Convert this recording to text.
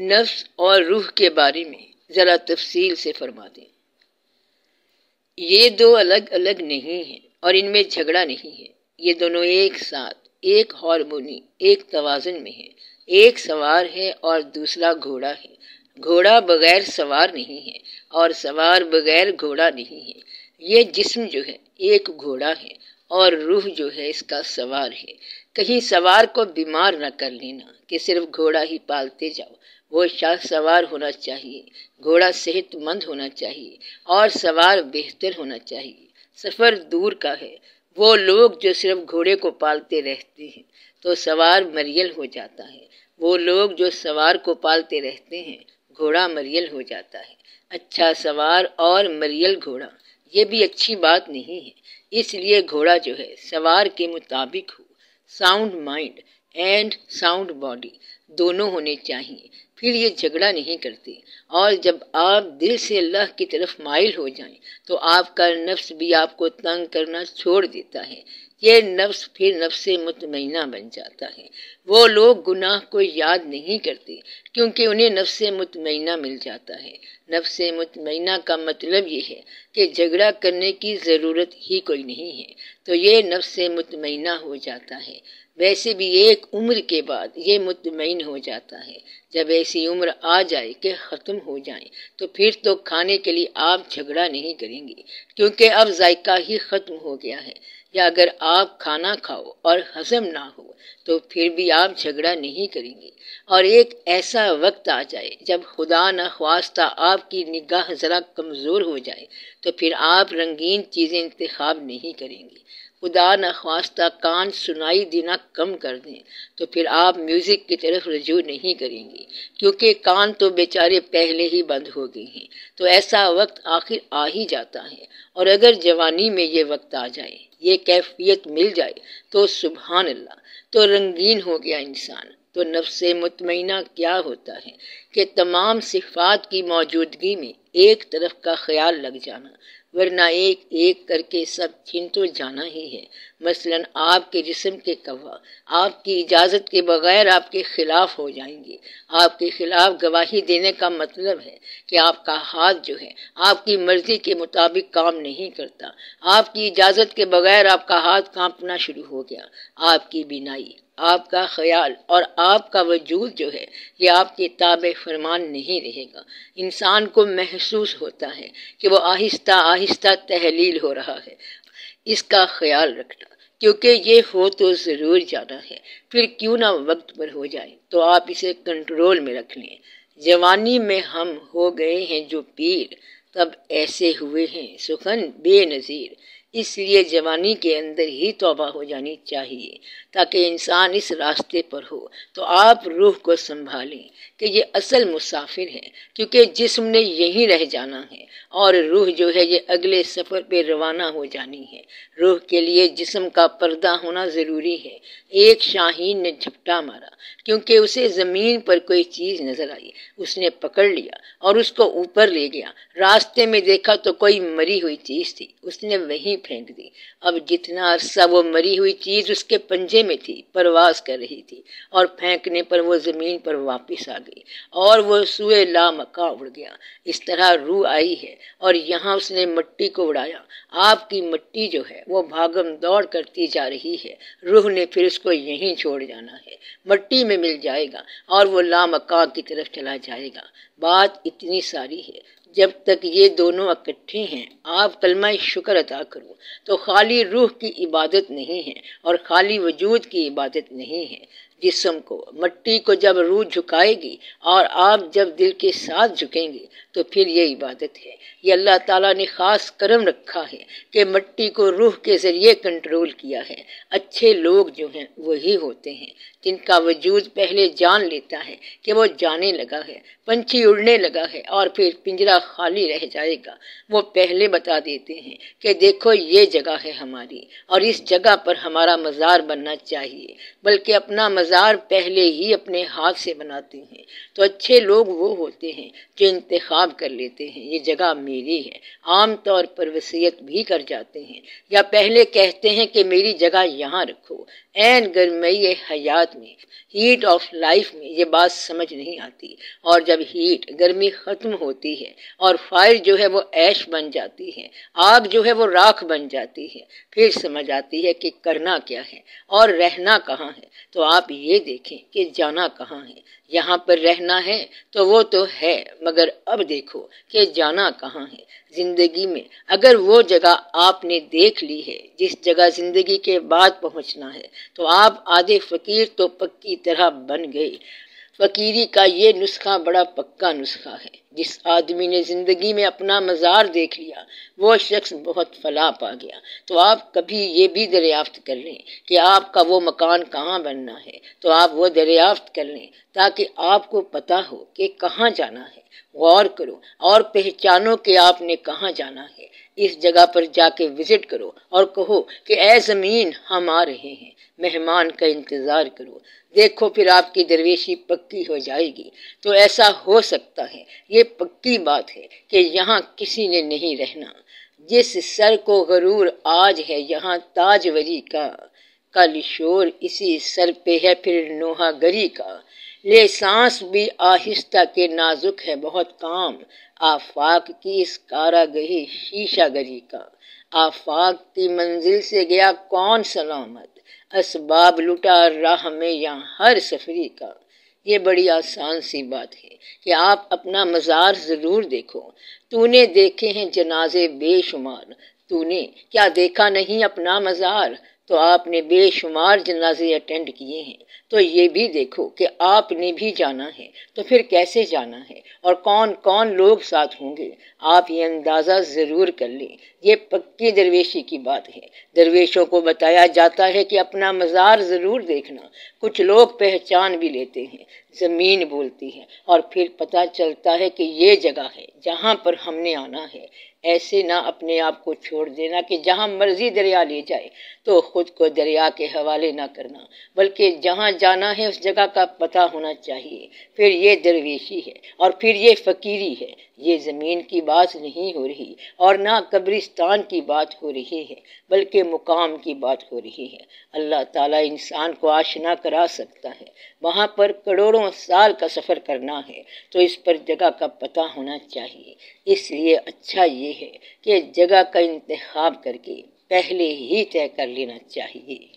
नफ्स और रूह के बारे में ज़रा तफसील से फरमा दें ये दो अलग अलग नहीं है और इनमें झगड़ा नहीं है ये दोनों एक साथ एक हारमोनी एक तोजन में है एक सवार है और दूसरा घोड़ा है घोड़ा बगैर सवार नहीं है और सवार बगैर घोड़ा नहीं है ये जिसम जो है एक घोड़ा है और रूह जो है इसका सवार है कहीं सवार को बीमार न कर लेना कि सिर्फ घोड़ा ही पालते जाओ वो शाह सवार होना चाहिए घोड़ा सेहतमंद होना चाहिए और सवार बेहतर होना चाहिए सफ़र दूर का है वो लोग जो सिर्फ घोड़े को पालते रहते हैं तो सवार मरियल हो जाता है वो लोग जो सवार को पालते रहते हैं घोड़ा मरियल हो जाता है अच्छा सवार और मरियल घोड़ा ये भी अच्छी बात नहीं है इसलिए घोड़ा जो है सवार के मुताबिक हो sound mind and sound body दोनों होने चाहिए फिर ये झगड़ा नहीं करते और जब आप दिल से अल्लाह की तरफ माइल हो जाएं तो आपका नफ्स भी आपको तंग करना छोड़ देता है ये नफ्स फिर नफ्स मुतमैना बन जाता है वो लोग गुनाह को याद नहीं करते क्योंकि उन्हें नफ्स मुतमैना मिल जाता है नफ्स मुतमैना का मतलब ये है कि झगड़ा करने की ज़रूरत ही कोई नहीं है तो ये नफ्स मुतमैना हो जाता है वैसे भी एक उम्र के बाद ये मुतमिन हो जाता है जब ऐसी उम्र आ जाए कि ख़त्म हो जाए तो फिर तो खाने के लिए आप झगड़ा नहीं करेंगे क्योंकि अब जायका ही ख़त्म हो गया है या अगर आप खाना खाओ और हजम ना हो तो फिर भी आप झगड़ा नहीं करेंगे और एक ऐसा वक्त आ जाए जब खुदा न ख्वास्ता आपकी निगाह ज़रा कमज़ोर हो जाए तो फिर आप रंगीन चीज़ें इंतखब नहीं करेंगे खुदा न ख्वास्ता कान सुनाई देना कम कर दें तो फिर आप म्यूज़िक की तरफ रजू नहीं करेंगे क्योंकि कान तो बेचारे पहले ही बंद हो गए हैं तो ऐसा वक्त आखिर आ ही जाता है और अगर जवानी में ये वक्त आ जाए ये कैफियत मिल जाए तो सुबहान अल्लाह तो रंगीन हो गया इंसान तो नफ्स मुतमैना क्या होता है कि तमाम सिफात की मौजूदगी में एक तरफ का ख्याल लग जाना वरना एक एक करके सब छीन तो जाना ही है मसलन आपके जिस्म के कवा आपकी इजाज़त के बगैर आपके ख़िलाफ़ हो जाएंगे आपके ख़िलाफ़ गवाही देने का मतलब है कि आपका हाथ जो है आपकी मर्ज़ी के मुताबिक काम नहीं करता आपकी इजाज़त के बगैर आपका हाथ कांपना शुरू हो गया आपकी बिनाई आपका ख्याल और आपका वजूद जो है ये आपके ताब फरमान नहीं रहेगा इंसान को महसूस होता है कि वो आहिस्ता आहिस्ता तहलील हो रहा है इसका ख्याल रखना क्योंकि ये हो तो ज़रूर जाना है फिर क्यों ना वक्त पर हो जाए तो आप इसे कंट्रोल में रख लें जवानी में हम हो गए हैं जो पीर तब ऐसे हुए हैं सुखन बेनज़ीर इसलिए जवानी के अंदर ही तोबा हो जानी चाहिए ताकि इंसान इस रास्ते पर हो तो आप रूह को संभालें कि ये असल मुसाफिर है क्योंकि जिस्म ने यहीं रह जाना है और रूह जो है ये अगले सफ़र पे रवाना हो जानी है रूह के लिए जिस्म का पर्दा होना ज़रूरी है एक शाहीन ने झपटा मारा क्योंकि उसे ज़मीन पर कोई चीज़ नज़र आई उसने पकड़ लिया और उसको ऊपर ले गया रास्ते में देखा तो कोई मरी हुई चीज़ थी उसने वहीं फेंक दी अब जितना अरसा वो मरी हुई चीज़ उसके पंजे में थी परवास कर रही थी और फेंकने पर वो ज़मीन पर वापस आ गई हुई और वो सुए ला मक्का उड़ गया इस तरह रूह आई है और यहाँ उसने मिट्टी को उड़ाया आपकी मिट्टी जो है वो भागम दौड़ करती जा रही है रूह ने फिर उसको यहीं छोड़ जाना है मिट्टी में मिल जाएगा और वो ला मक्का की तरफ चला जाएगा बात इतनी सारी है जब तक ये दोनों इकट्ठे हैं आप कलमा शुक्र अदा करो तो खाली रूह की इबादत नहीं है और खाली वजूद की इबादत नहीं है जिसम को मट्टी को जब रूह झुकाएगी और आप जब दिल के साथ झुकेंगे तो फिर ये इबादत है ये अल्लाह ताला ने ख़ास करम रखा है कि मट्टी को रूह के ज़रिए कंट्रोल किया है अच्छे लोग जो हैं वही होते हैं जिनका वजूद पहले जान लेता है कि वो जाने लगा है पंछी उड़ने लगा है और फिर पिंजरा खाली रह जाएगा वो पहले बता देते हैं कि देखो ये जगह है हमारी और इस जगह पर हमारा मज़ार बनना चाहिए बल्कि अपना बाजार पहले ही अपने हाथ से बनाते हैं तो अच्छे लोग वो होते हैं जो इंतखब कर लेते हैं ये जगह मेरी है आम तौर पर वसीयत भी कर जाते हैं या पहले कहते हैं कि मेरी जगह यहाँ रखो एन गर्मई हयात में हीट ऑफ लाइफ में ये बात समझ नहीं आती और जब हीट गर्मी ख़त्म होती है और फायर जो है वो ऐश बन जाती है आग जो है वो राख बन जाती है फिर समझ आती है कि करना क्या है और रहना कहाँ है तो आप ये देखें कि जाना कहाँ है यहाँ पर रहना है तो वो तो है मगर अब देखो कि जाना कहाँ है जिंदगी में अगर वो जगह आपने देख ली है जिस जगह जिंदगी के बाद पहुँचना है तो आप आधे फकीर तो पक्की तरह बन गए फकीरी का ये नुस्खा बड़ा पक्का नुस्खा है जिस आदमी ने ज़िंदगी में अपना मज़ार देख लिया वो शख्स बहुत फला पा गया तो आप कभी ये भी दरियाफ्त कर लें कि आपका वो मकान कहाँ बनना है तो आप वो दरियाफ्त कर लें ताकि आपको पता हो कि कहाँ जाना है गौर करो और पहचानो कि आपने कहाँ जाना है इस जगह पर जाके विजिट करो और कहो कि ए ज़मीन हम आ रहे हैं मेहमान का इंतज़ार करो देखो फिर आपकी दरवेशी पक्की हो जाएगी तो ऐसा हो सकता है ये पक्की बात है कि यहाँ किसी ने नहीं रहना जिस सर को गरूर आज है यहाँ ताजवरी का कल शोर इसी सर पे है फिर नोहा गरी का ले सांस भी आहिस्ता के नाजुक है बहुत काम आफाक की इस कारागही शीशा गरी का आफाक की मंजिल से गया कौन सलामत असबाब लुटा राह में यहाँ हर सफरी का ये बड़ी आसान सी बात है कि आप अपना मज़ार ज़रूर देखो तूने देखे हैं जनाजे बेशुमार तूने क्या देखा नहीं अपना मज़ार तो आपने बेशुमार जनाजे अटेंड किए हैं तो ये भी देखो कि आपने भी जाना है तो फिर कैसे जाना है और कौन कौन लोग साथ होंगे आप ये अंदाज़ा ज़रूर कर लें ये पक्की दरवेशी की बात है दरवेशों को बताया जाता है कि अपना मज़ार ज़रूर देखना कुछ लोग पहचान भी लेते हैं ज़मीन बोलती है और फिर पता चलता है कि ये जगह है जहाँ पर हमने आना है ऐसे ना अपने आप को छोड़ देना कि जहाँ मर्जी दरिया ले जाए तो ख़ुद को दरिया के हवाले ना करना बल्कि जहाँ जाना है उस जगह का पता होना चाहिए फिर ये दरवेशी है और फिर ये फ़कीरी है ये ज़मीन की बात नहीं हो रही और ना कब्रिस्तान की बात हो रही है बल्कि मुकाम की बात हो रही है अल्लाह ताला इंसान को आशना करा सकता है वहाँ पर करोड़ों साल का सफ़र करना है तो इस पर जगह का पता होना चाहिए इसलिए अच्छा ये है कि जगह का इंतखब करके पहले ही तय कर लेना चाहिए